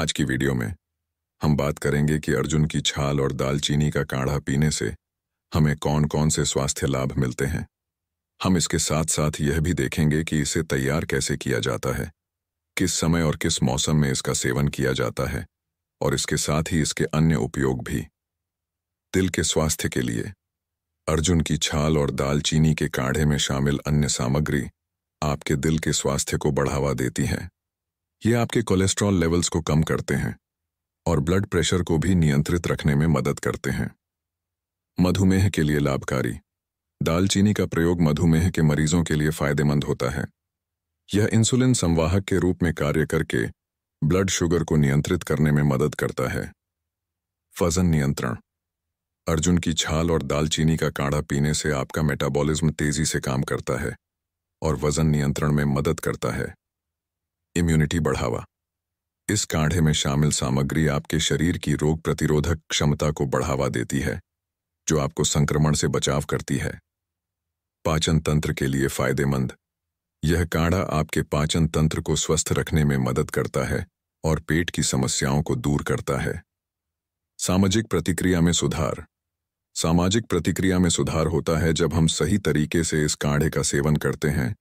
आज की वीडियो में हम बात करेंगे कि अर्जुन की छाल और दालचीनी का काढ़ा पीने से हमें कौन कौन से स्वास्थ्य लाभ मिलते हैं हम इसके साथ साथ यह भी देखेंगे कि इसे तैयार कैसे किया जाता है किस समय और किस मौसम में इसका सेवन किया जाता है और इसके साथ ही इसके अन्य उपयोग भी दिल के स्वास्थ्य के लिए अर्जुन की छाल और दालचीनी के काढ़े में शामिल अन्य सामग्री आपके दिल के स्वास्थ्य को बढ़ावा देती हैं ये आपके कोलेस्ट्रॉल लेवल्स को कम करते हैं और ब्लड प्रेशर को भी नियंत्रित रखने में मदद करते हैं मधुमेह के लिए लाभकारी दालचीनी का प्रयोग मधुमेह के मरीजों के लिए फायदेमंद होता है यह इंसुलिन संवाहक के रूप में कार्य करके ब्लड शुगर को नियंत्रित करने में मदद करता है वजन नियंत्रण अर्जुन की छाल और दालचीनी का काढ़ा पीने से आपका मेटाबॉलिज्म तेजी से काम करता है और वजन नियंत्रण में मदद करता है इम्यूनिटी बढ़ावा इस काढ़े में शामिल सामग्री आपके शरीर की रोग प्रतिरोधक क्षमता को बढ़ावा देती है जो आपको संक्रमण से बचाव करती है पाचन तंत्र के लिए फायदेमंद यह काढ़ा आपके पाचन तंत्र को स्वस्थ रखने में मदद करता है और पेट की समस्याओं को दूर करता है सामाजिक प्रतिक्रिया में सुधार सामाजिक प्रतिक्रिया में सुधार होता है जब हम सही तरीके से इस काढ़े का सेवन करते हैं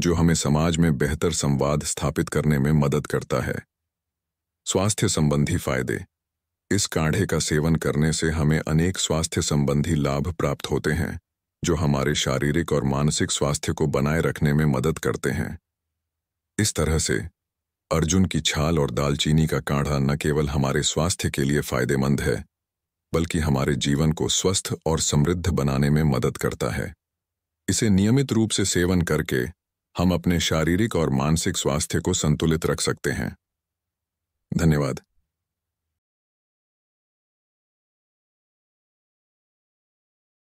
जो हमें समाज में बेहतर संवाद स्थापित करने में मदद करता है स्वास्थ्य संबंधी फायदे इस काढ़े का सेवन करने से हमें अनेक स्वास्थ्य संबंधी लाभ प्राप्त होते हैं जो हमारे शारीरिक और मानसिक स्वास्थ्य को बनाए रखने में मदद करते हैं इस तरह से अर्जुन की छाल और दालचीनी का काढ़ा न केवल हमारे स्वास्थ्य के लिए फायदेमंद है बल्कि हमारे जीवन को स्वस्थ और समृद्ध बनाने में मदद करता है इसे नियमित रूप से सेवन करके हम अपने शारीरिक और मानसिक स्वास्थ्य को संतुलित रख सकते हैं धन्यवाद